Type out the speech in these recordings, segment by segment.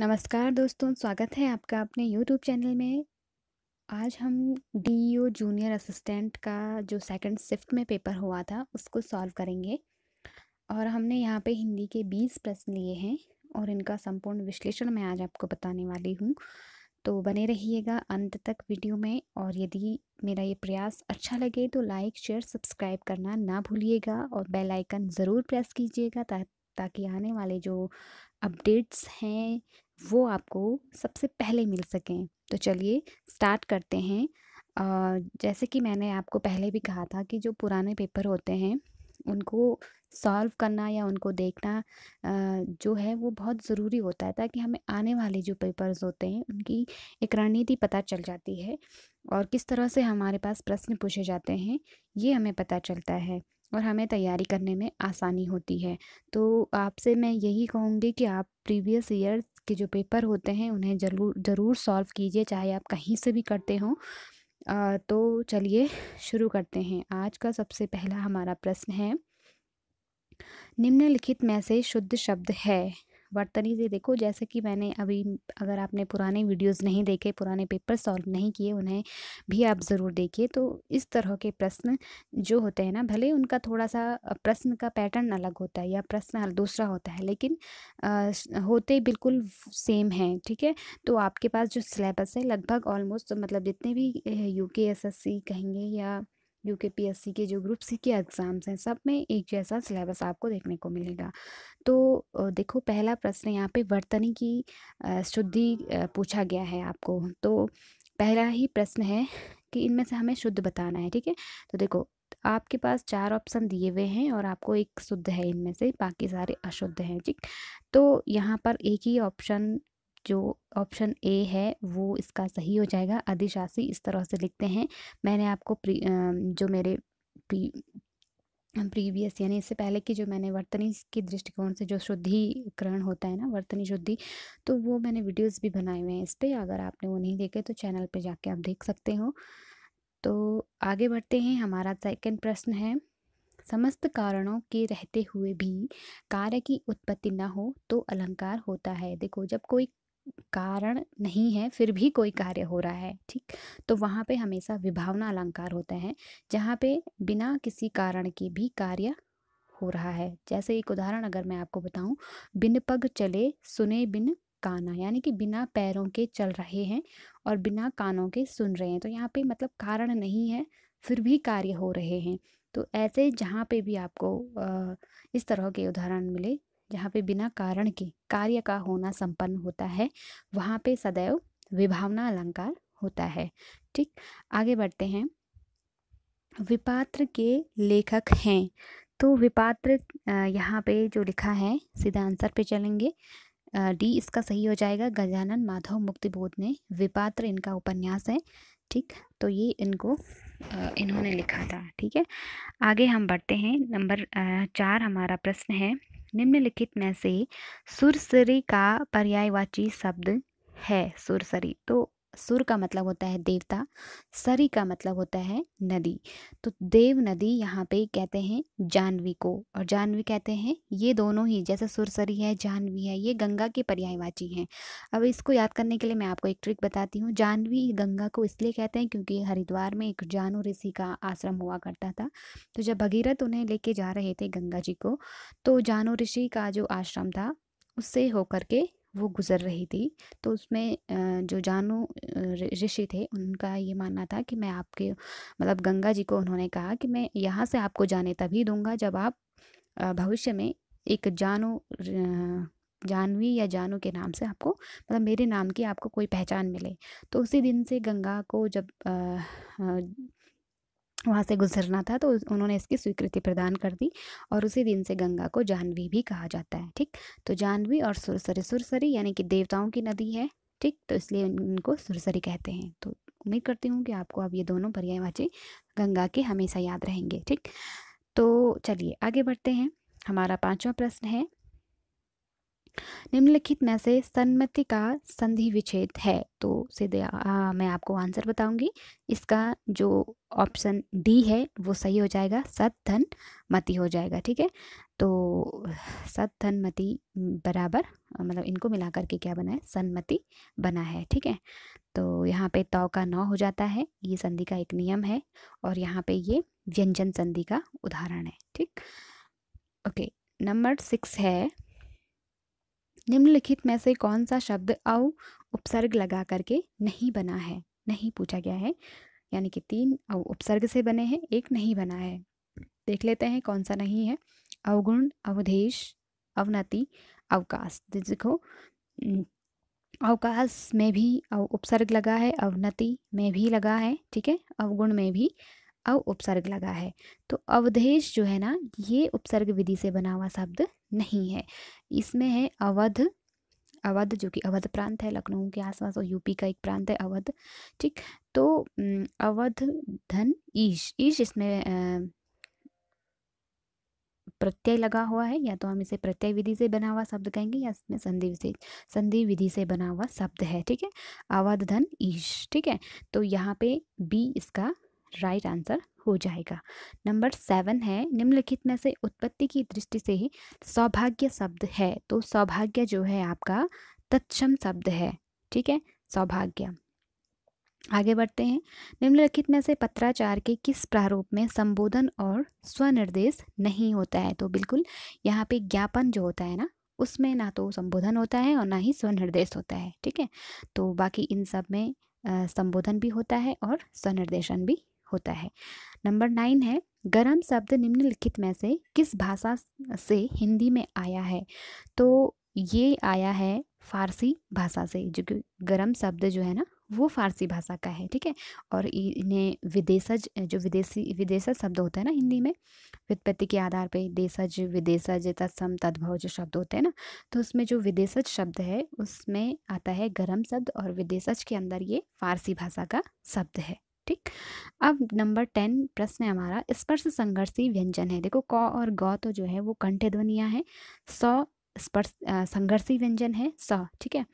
नमस्कार दोस्तों स्वागत है आपका अपने यूट्यूब चैनल में आज हम ई जूनियर असिस्टेंट का जो सेकंड शिफ्ट में पेपर हुआ था उसको सॉल्व करेंगे और हमने यहाँ पे हिंदी के 20 प्रश्न लिए हैं और इनका संपूर्ण विश्लेषण मैं आज आपको बताने वाली हूँ तो बने रहिएगा अंत तक वीडियो में और यदि मेरा ये प्रयास अच्छा लगे तो लाइक शेयर सब्सक्राइब करना ना भूलिएगा और बेलाइकन ज़रूर प्रेस कीजिएगा ताकि आने वाले जो अपडेट्स हैं वो आपको सबसे पहले मिल सकें तो चलिए स्टार्ट करते हैं जैसे कि मैंने आपको पहले भी कहा था कि जो पुराने पेपर होते हैं उनको सॉल्व करना या उनको देखना जो है वो बहुत ज़रूरी होता है ताकि हमें आने वाले जो पेपर्स होते हैं उनकी एक रणनीति पता चल जाती है और किस तरह से हमारे पास प्रश्न पूछे जाते हैं ये हमें पता चलता है और हमें तैयारी करने में आसानी होती है तो आपसे मैं यही कहूँगी कि आप प्रीवियस ईयर के जो पेपर होते हैं उन्हें जरूर ज़रूर सॉल्व कीजिए चाहे आप कहीं से भी करते हों तो चलिए शुरू करते हैं आज का सबसे पहला हमारा प्रश्न है निम्नलिखित में से शुद्ध शब्द है ही से देखो जैसे कि मैंने अभी अगर आपने पुराने वीडियोस नहीं देखे पुराने पेपर सॉल्व नहीं किए उन्हें भी आप ज़रूर देखिए तो इस तरह के प्रश्न जो होते हैं ना भले उनका थोड़ा सा प्रश्न का पैटर्न अलग होता है या प्रश्न दूसरा होता है लेकिन आ, होते बिल्कुल सेम हैं ठीक है तो आपके पास जो सिलेबस है लगभग ऑलमोस्ट तो मतलब जितने भी यू के एस एस सी कहेंगे या यू के पी एस सी के जो ग्रुप सी के एग्ज़ाम्स हैं सब में एक जैसा सिलेबस आपको देखने को मिलेगा तो देखो पहला प्रश्न यहाँ पे वर्तनी की शुद्धि पूछा गया है आपको तो पहला ही प्रश्न है कि इनमें से हमें शुद्ध बताना है ठीक है तो देखो आपके पास चार ऑप्शन दिए हुए हैं और आपको एक शुद्ध है इनमें से बाकी सारे अशुद्ध हैं ठीक तो यहाँ पर एक ही ऑप्शन जो ऑप्शन ए है वो इसका सही हो जाएगा अधिशासी इस तरह से लिखते हैं मैंने आपको जो मेरे प्री प्रीवियस यानी इससे पहले कि जो मैंने वर्तनी के दृष्टिकोण से जो शुद्धिकरण होता है ना वर्तनी शुद्धि तो वो मैंने वीडियोस भी बनाए हुए हैं इस पर अगर आपने वो नहीं देखे तो चैनल पे जाके आप देख सकते हो तो आगे बढ़ते हैं हमारा सेकंड प्रश्न है समस्त कारणों के रहते हुए भी कार्य की उत्पत्ति न हो तो अलंकार होता है देखो जब कोई कारण नहीं है फिर भी कोई कार्य हो रहा है ठीक तो वहाँ पे हमेशा विभावना अलंकार होते हैं जहाँ पे बिना किसी कारण के भी कार्य हो रहा है जैसे एक उदाहरण अगर मैं आपको बताऊँ बिन पग चले सुने बिन काना यानी कि बिना पैरों के चल रहे हैं और बिना कानों के सुन रहे हैं तो यहाँ पे मतलब कारण नहीं है फिर भी कार्य हो रहे हैं तो ऐसे जहाँ पे भी आपको इस तरह के उदाहरण मिले जहाँ पे बिना कारण के कार्य का होना संपन्न होता है वहाँ पे सदैव विभावना अलंकार होता है ठीक आगे बढ़ते हैं विपात्र के लेखक हैं तो विपात्र यहाँ पे जो लिखा है सीधा आंसर पे चलेंगे डी इसका सही हो जाएगा गजानन माधव मुक्ति बोध ने विपात्र इनका उपन्यास है ठीक तो ये इनको इन्होंने लिखा था ठीक है आगे हम बढ़ते हैं नंबर चार हमारा प्रश्न है निम्नलिखित में से सुरसरी का पर्यायवाची शब्द है सुरसरी तो सुर का मतलब होता है देवता सरी का मतलब होता है नदी तो देव नदी यहाँ पे कहते हैं जानवी को और जानवी कहते हैं ये दोनों ही जैसे सुरसरी है जानवी है ये गंगा के पर्यायवाची हैं अब इसको याद करने के लिए मैं आपको एक ट्रिक बताती हूँ जानवी गंगा को इसलिए कहते हैं क्योंकि हरिद्वार में एक जानू ऋषि का आश्रम हुआ करता था तो जब भगीरथ उन्हें लेके जा रहे थे गंगा जी को तो जानू ऋषि का जो आश्रम था उससे होकर के वो गुज़र रही थी तो उसमें जो जानू ऋषि थे उनका ये मानना था कि मैं आपके मतलब गंगा जी को उन्होंने कहा कि मैं यहाँ से आपको जाने तभी दूंगा जब आप भविष्य में एक जानू जानवी या जानू के नाम से आपको मतलब मेरे नाम की आपको कोई पहचान मिले तो उसी दिन से गंगा को जब वहाँ से गुजरना था तो उन्होंने इसकी स्वीकृति प्रदान कर दी और उसी दिन से गंगा को जाह्नवी भी कहा जाता है ठीक तो जाह्नवी और सुरसरी सुरसरी यानी कि देवताओं की नदी है ठीक तो इसलिए इनको सुरसरी कहते हैं तो उम्मीद करती हूँ कि आपको अब ये दोनों पर्यायवाची गंगा के हमेशा याद रहेंगे ठीक तो चलिए आगे बढ़ते हैं हमारा पाँचवा प्रश्न है निम्नलिखित में से सन्मति का संधि विच्छेद है तो सीधे मैं आपको आंसर बताऊंगी इसका जो ऑप्शन डी है वो सही हो जाएगा सत धन मति हो जाएगा ठीक है तो सत धन मति बराबर मतलब इनको मिला करके क्या बना है सन्मति बना है ठीक है तो यहाँ पे तौ का नौ हो जाता है ये संधि का एक नियम है और यहाँ पे ये व्यंजन संधि का उदाहरण है ठीक ओके नंबर सिक्स है निम्नलिखित में से कौन सा शब्द औ उपसर्ग लगा करके नहीं बना है नहीं पूछा गया है यानी कि तीन औ उपसर्ग से बने हैं एक नहीं बना है देख लेते हैं कौन सा नहीं है अवगुण अवधेश अवनति अवकाश देखो अवकाश में भी उपसर्ग लगा है अवनति में भी लगा है ठीक है अवगुण में भी अव उपसर्ग लगा है तो अवधेश जो है ना ये उपसर्ग विधि से बना हुआ शब्द नहीं है इसमें है अवध अवध जो कि अवध प्रांत है लखनऊ के आसपास और यूपी का एक प्रांत है अवध ठीक तो अवध धन ईश ईश इसमें प्रत्यय लगा हुआ है या तो हम इसे प्रत्यय विधि से बना हुआ शब्द कहेंगे या इसमें संधि से संधि विधि से बना हुआ शब्द है ठीक है अवध धन ईश ठीक है तो यहाँ पे बी इसका राइट आंसर हो जाएगा नंबर सेवन है निम्नलिखित में से उत्पत्ति की दृष्टि से ही सौभाग्य शब्द है तो सौभाग्य जो है आपका तत्सम शब्द है ठीक है सौभाग्य आगे बढ़ते हैं निम्नलिखित में से पत्राचार के किस प्रारूप में संबोधन और स्वनिर्देश नहीं होता है तो बिल्कुल यहाँ पे ज्ञापन जो होता है ना उसमें ना तो संबोधन होता है और ना ही स्वनिर्देश होता है ठीक है तो बाकी इन सब में संबोधन भी होता है और स्वनिर्देशन भी होता है नंबर नाइन है गरम शब्द निम्नलिखित में से किस भाषा से हिंदी में आया है तो ये आया है फारसी भाषा से जो गरम शब्द जो है ना वो फारसी भाषा का है ठीक है और इन्हें विदेशज जो विदेशी विदेशज शब्द होता है ना हिंदी में वित्पत्ति के आधार पे देशज विदेशज तत्सम तद्भव जो शब्द होते हैं ना तो उसमें जो विदेशज शब्द है उसमें आता है गरम शब्द और विदेशज के अंदर ये फारसी भाषा का शब्द है ठीक अब नंबर टेन प्रश्न है हमारा स्पर्श संघर्षी व्यंजन है देखो क और ग तो जो है वो कंठ ध्वनिया है सौ स्पर्श संघर्षी व्यंजन है स ठीक है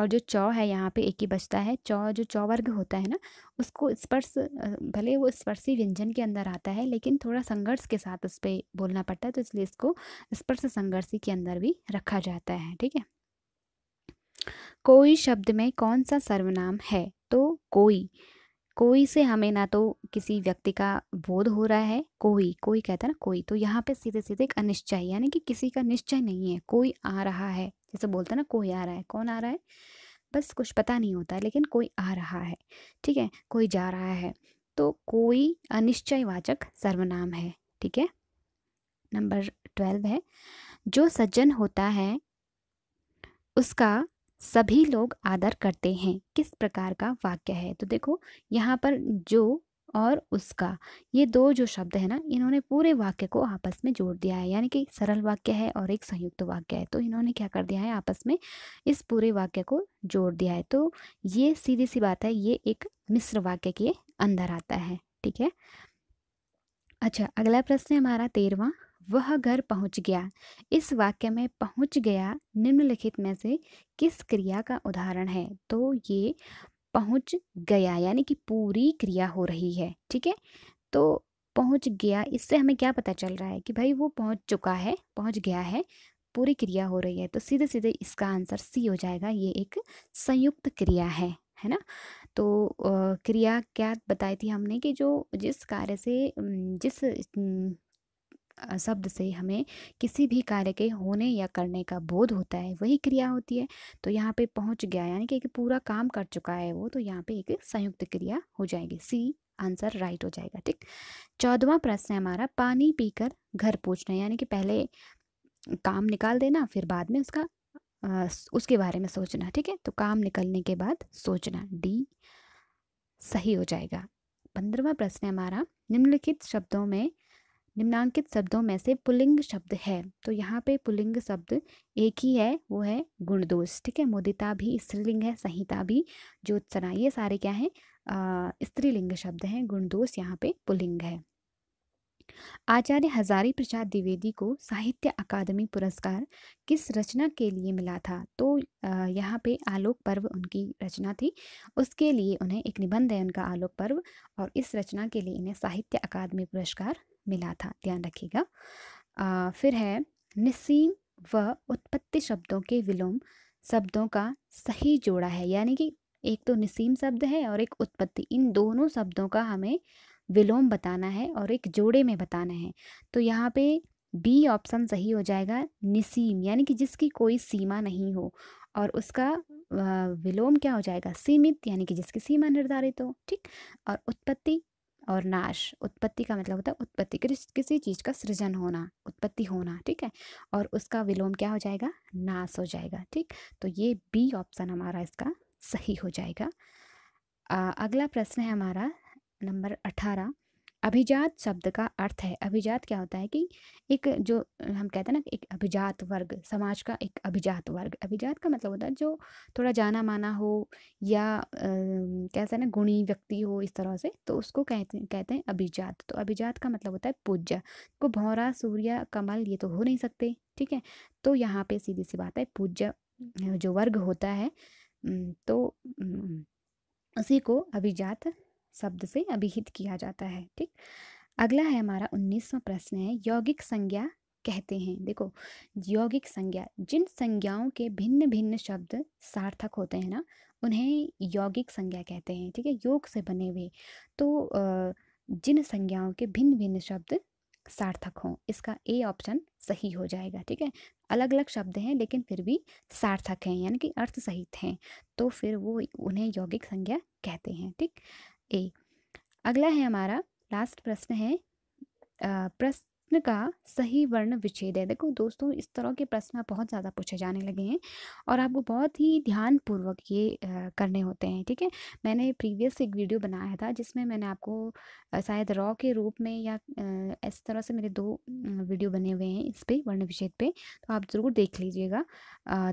और जो चौ है यहाँ पे एक ही बचता है चौ जो चौ वर्ग होता है ना उसको स्पर्श भले वो स्पर्शी व्यंजन के अंदर आता है लेकिन थोड़ा संघर्ष के साथ उस पर बोलना पड़ता है तो इसलिए इसको स्पर्श संघर्षी के अंदर भी रखा जाता है ठीक है कोई शब्द में कौन सा सर्वनाम है तो कोई कोई से हमें ना तो किसी व्यक्ति का बोध हो रहा है कोई कोई कहता है ना कोई तो यहाँ पे सीधे सीधे एक अनिश्चय यानी कि किसी का निश्चय नहीं है कोई आ रहा है जैसे बोलते हैं ना कोई आ रहा है कौन आ रहा है बस कुछ पता नहीं होता है लेकिन कोई आ रहा है ठीक है कोई जा रहा है तो कोई अनिश्चय वाचक सर्वनाम है ठीक है नंबर ट्वेल्व है जो सज्जन होता है उसका सभी लोग आदर करते हैं किस प्रकार का वाक्य है तो देखो यहाँ पर जो और उसका ये दो जो शब्द है ना इन्होंने पूरे वाक्य को आपस में जोड़ दिया है यानी कि सरल वाक्य है और एक संयुक्त वाक्य है तो इन्होंने क्या कर दिया है आपस में इस पूरे वाक्य को जोड़ दिया है तो ये सीधी सी बात है ये एक मिश्र वाक्य के अंदर आता है ठीक है अच्छा अगला प्रश्न है हमारा तेरवा वह घर पहुंच गया इस वाक्य में पहुंच गया निम्नलिखित में से किस क्रिया का उदाहरण है तो ये पहुंच गया यानी कि पूरी क्रिया हो रही है ठीक है तो पहुंच गया इससे हमें क्या पता चल रहा है कि भाई वो पहुंच चुका है पहुंच गया है पूरी क्रिया हो रही है तो सीधे सीधे इसका आंसर सी हो जाएगा ये एक संयुक्त क्रिया है है ना तो क्रिया क्या बताई थी हमने कि जो जिस कार्य से जिस शब्द से हमें किसी भी कार्य के होने या करने का बोध होता है वही क्रिया होती है तो यहाँ पे पहुँच गया यानी कि एक पूरा काम कर चुका है वो तो यहाँ पे एक संयुक्त क्रिया हो जाएगी सी आंसर राइट हो जाएगा ठीक चौदवा प्रश्न है हमारा पानी पीकर घर पहुँचना यानी कि पहले काम निकाल देना फिर बाद में उसका आ, उसके बारे में सोचना ठीक है तो काम निकलने के बाद सोचना डी सही हो जाएगा पंद्रवा प्रश्न है हमारा निम्नलिखित शब्दों में निम्नांकित शब्दों में से पुलिंग शब्द है तो यहाँ पे पुलिंग शब्द एक ही है वो है गुणदोष ठीक है मोदिता भी स्त्रीलिंग है संहिता भी ज्योत्सना ये सारे क्या है स्त्रीलिंग शब्द हैं गुणदोष यहाँ पे पुलिंग है आचार्य हजारी प्रसाद द्विवेदी को साहित्य अकादमी पुरस्कार किस रचना के लिए मिला था तो यहाँ पे आलोक पर्व उनकी रचना थी उसके लिए उन्हें एक निबंध है उनका आलोक पर्व और इस रचना के लिए इन्हें साहित्य अकादमी पुरस्कार मिला था ध्यान रखिएगा फिर है निसीम व उत्पत्ति शब्दों के विलोम शब्दों का सही जोड़ा है यानी कि एक तो निसीम शब्द है और एक उत्पत्ति इन दोनों शब्दों का हमें विलोम बताना है और एक जोड़े में बताना है तो यहाँ पे बी ऑप्शन सही हो जाएगा निसीम यानी कि जिसकी कोई सीमा नहीं हो और उसका विलोम क्या हो जाएगा सीमित यानी कि जिसकी सीमा निर्धारित हो ठीक और उत्पत्ति और नाश उत्पत्ति का मतलब होता है उत्पत्ति किसी चीज़ का सृजन होना उत्पत्ति होना ठीक है और उसका विलोम क्या हो जाएगा नाश हो जाएगा ठीक तो ये बी ऑप्शन हमारा इसका सही हो जाएगा आ, अगला प्रश्न है हमारा नंबर अठारह अभिजात शब्द का अर्थ है अभिजात क्या होता है कि एक जो हम कहते हैं ना एक अभिजात वर्ग समाज का एक अभिजात वर्ग अभिजात का मतलब होता है जो थोड़ा जाना माना हो या कैसे ना गुणी व्यक्ति हो इस तरह से तो उसको कहते कहते हैं अभिजात तो अभिजात का मतलब होता है पूज्य को तो भौरा सूर्य कमल ये तो हो नहीं सकते ठीक है तो यहाँ पे सीधी सी बात है पूज्य जो वर्ग होता है तो उसी को अभिजात शब्द से अभिहित किया जाता है ठीक अगला है हमारा उन्नीसवा प्रश्न है यौगिक संज्ञा कहते हैं देखो यौगिक संज्ञा जिन संज्ञाओं के भिन्न भिन्न शब्द सार्थक होते हैं ना उन्हें यौगिक संज्ञा कहते हैं ठीक है योग से बने हुए तो जिन संज्ञाओं के भिन्न भिन्न शब्द सार्थक हों इसका ए ऑप्शन सही हो जाएगा ठीक है अलग अलग शब्द हैं लेकिन फिर भी सार्थक हैं यानी कि अर्थ सहित हैं तो फिर वो उन्हें यौगिक संज्ञा कहते हैं ठीक ए अगला है हमारा लास्ट प्रश्न है प्रश्न प्रश्न का सही वर्ण विच्छेद है देखो दोस्तों इस तरह के प्रश्न आप बहुत ज़्यादा पूछे जाने लगे हैं और आपको बहुत ही ध्यानपूर्वक ये करने होते हैं ठीक है मैंने प्रीवियस एक वीडियो बनाया था जिसमें मैंने आपको शायद रॉ के रूप में या इस तरह से मेरे दो वीडियो बने हुए हैं इस पर वर्ण विच्छेद पर तो आप ज़रूर देख लीजिएगा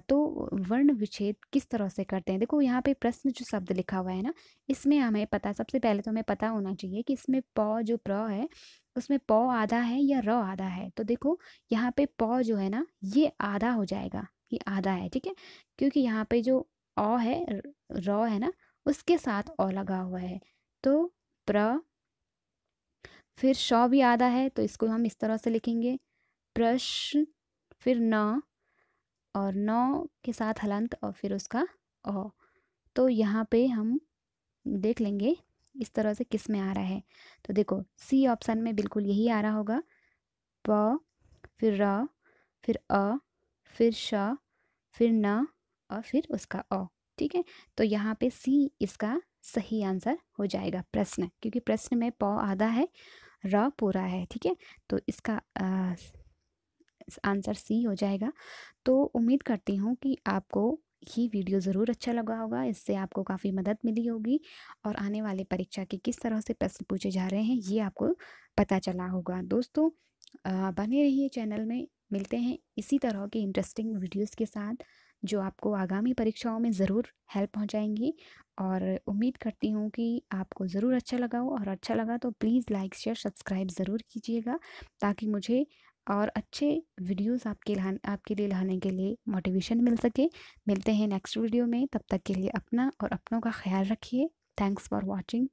तो वर्ण विच्छेद किस तरह से करते हैं देखो यहाँ पे प्रश्न जो शब्द लिखा हुआ है ना इसमें हमें पता सबसे पहले तो हमें पता होना चाहिए कि इसमें प जो प्र है उसमें पौ आधा है या र आधा है तो देखो यहाँ पे पौ जो है ना ये आधा हो जाएगा ये आधा है ठीक है क्योंकि यहाँ पे जो अ है र है ना उसके साथ अ लगा हुआ है तो प्र फिर श भी आधा है तो इसको हम इस तरह से लिखेंगे प्रश्न फिर न और न के साथ हलंत और फिर उसका अ तो यहाँ पे हम देख लेंगे इस तरह से किस में आ रहा है तो देखो सी ऑप्शन में बिल्कुल यही आ रहा होगा प फिर र फिर अ फिर श फिर न और फिर उसका अ ठीक है तो यहाँ पे सी इसका सही आंसर हो जाएगा प्रश्न क्योंकि प्रश्न में प आधा है र पूरा है ठीक है तो इसका आ, आंसर सी हो जाएगा तो उम्मीद करती हूँ कि आपको ये वीडियो ज़रूर अच्छा लगा होगा इससे आपको काफ़ी मदद मिली होगी और आने वाले परीक्षा के किस तरह से प्रश्न पूछे जा रहे हैं ये आपको पता चला होगा दोस्तों बने रहिए चैनल में मिलते हैं इसी तरह के इंटरेस्टिंग वीडियोस के साथ जो आपको आगामी परीक्षाओं में ज़रूर हेल्प पहुँचाएंगी और उम्मीद करती हूँ कि आपको ज़रूर अच्छा लगा हो और अच्छा लगा तो प्लीज़ लाइक शेयर सब्सक्राइब ज़रूर कीजिएगा ताकि मुझे और अच्छे वीडियोस आपके लाने आपके लिए लाने के लिए मोटिवेशन मिल सके मिलते हैं नेक्स्ट वीडियो में तब तक के लिए अपना और अपनों का ख्याल रखिए थैंक्स फॉर वॉचिंग